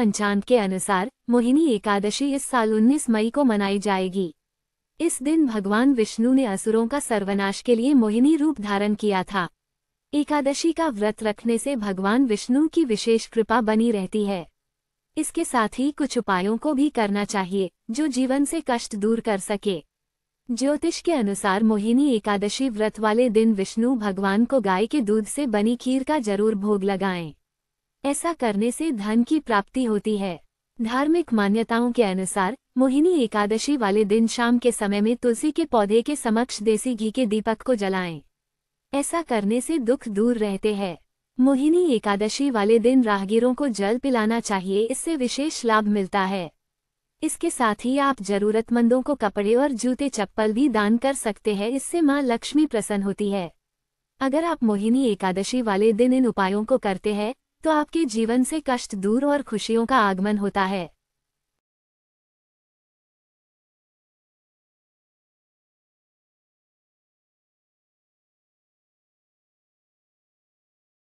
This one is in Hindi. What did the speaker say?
पंचांग के अनुसार मोहिनी एकादशी इस साल 19 मई को मनाई जाएगी इस दिन भगवान विष्णु ने असुरों का सर्वनाश के लिए मोहिनी रूप धारण किया था एकादशी का व्रत रखने से भगवान विष्णु की विशेष कृपा बनी रहती है इसके साथ ही कुछ उपायों को भी करना चाहिए जो जीवन से कष्ट दूर कर सके ज्योतिष के अनुसार मोहिनी एकादशी व्रत वाले दिन विष्णु भगवान को गाय के दूध से बनी खीर का जरूर भोग लगाएं। ऐसा करने से धन की प्राप्ति होती है धार्मिक मान्यताओं के अनुसार मोहिनी एकादशी वाले दिन शाम के समय में तुलसी के पौधे के समक्ष देसी घी के दीपक को जलाएं। ऐसा करने से दुख दूर रहते हैं मोहिनी एकादशी वाले दिन राहगीरों को जल पिलाना चाहिए इससे विशेष लाभ मिलता है इसके साथ ही आप जरूरतमंदों को कपड़े और जूते चप्पल भी दान कर सकते हैं इससे माँ लक्ष्मी प्रसन्न होती है अगर आप मोहिनी एकादशी वाले दिन इन उपायों को करते हैं तो आपके जीवन से कष्ट दूर और खुशियों का आगमन होता है